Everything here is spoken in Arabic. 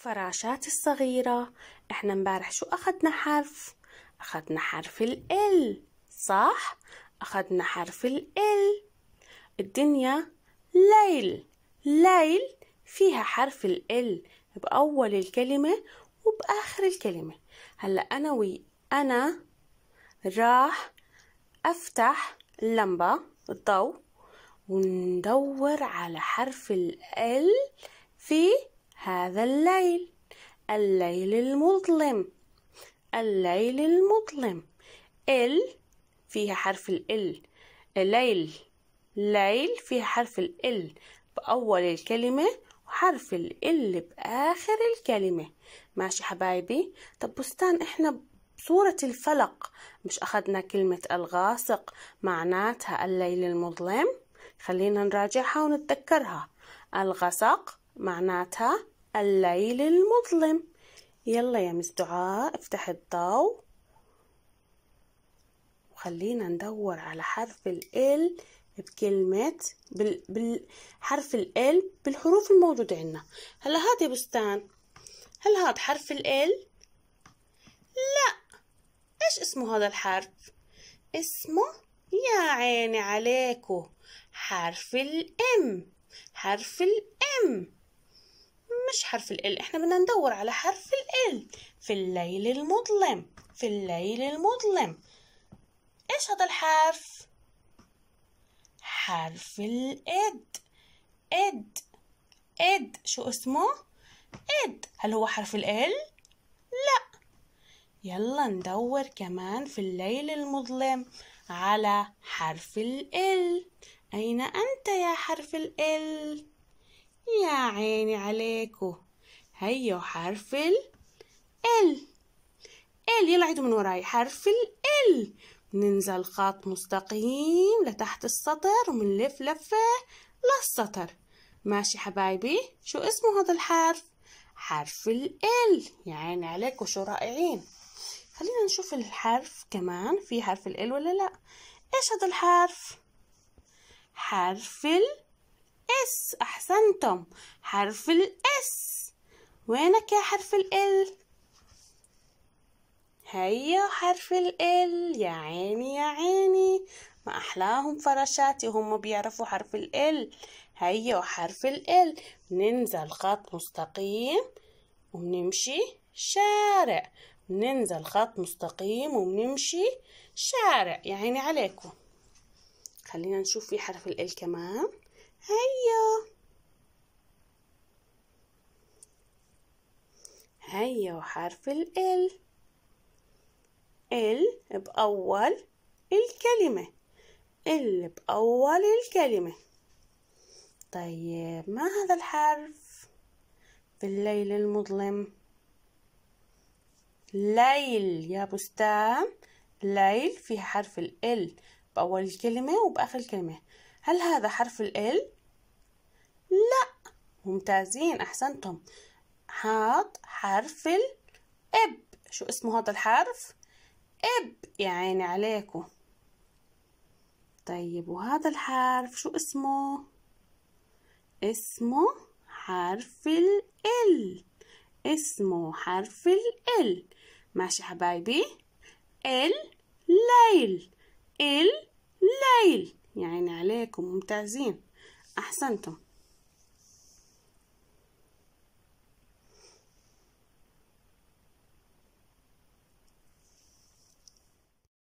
فراشات الصغيرة احنا امبارح شو اخدنا حرف اخدنا حرف ال صح اخدنا حرف ال الدنيا ليل ليل فيها حرف ال باول الكلمة وباخر الكلمة هلا انا وي انا راح افتح اللمبة الضوء وندور على حرف ال في هذا الليل الليل المظلم الليل المظلم ال فيها حرف ال ليل ليل فيها حرف ال بأول الكلمة وحرف ال بآخر الكلمة ماشي حبايبي طب بستان احنا بصورة الفلق مش أخدنا كلمة الغاسق معناتها الليل المظلم خلينا نراجعها ونتذكرها الغسق معناتها الليل المظلم يلا يا مس دعاء افتح الضوء وخلينا ندور على حرف ال بكلمة بال... بال... حرف ال بالحروف الموجودة عندنا هلا هاد يا بستان هل هاد حرف ال لا ايش اسمه هذا الحرف اسمه يا عيني عليكو حرف الام حرف الام مش حرف ال احنا بدنا ندور على حرف ال في الليل المظلم في الليل المظلم ايش هذا الحرف حرف الاد اد اد شو اسمه اد هل هو حرف ال لا يلا ندور كمان في الليل المظلم على حرف ال أين أنت يا حرف ال عيني عليكو هيا حرف ال ال ال يلا عيدوا من وراي حرف ال ال ننزل خط مستقيم لتحت السطر ومنلف لفة للسطر ماشي حبايبي شو اسمه هذا الحرف حرف ال ال يا عيني عليكم شو رائعين خلينا نشوف الحرف كمان في حرف ال ال ولا لا ايش هذا الحرف حرف ال اس أحسنتم حرف الاس وينك يا حرف ال هيا حرف ال يا عيني يا عيني ما أحلاهم فراشاتي هم بيعرفوا حرف ال هيا حرف ال بننزل خط مستقيم وبنمشي شارع بننزل خط مستقيم وبنمشي شارع يا عيني عليكم خلينا نشوف في حرف ال كمان هيا هيا وحرف ال ال ال بأول الكلمة ال بأول الكلمة طيب ما هذا الحرف في الليل المظلم ليل يا بستان ليل في حرف ال بأول الكلمة وبآخر الكلمة هل هذا حرف ال لا ممتازين أحسنتم حاط حرف الإب شو اسمه هذا الحرف إب يا عيني عليكو طيب وهذا الحرف شو اسمه اسمه حرف ال اسمه حرف ال ماشي حبايبي ال ليل ال ليل يا عيني عليكم ممتازين أحسنتم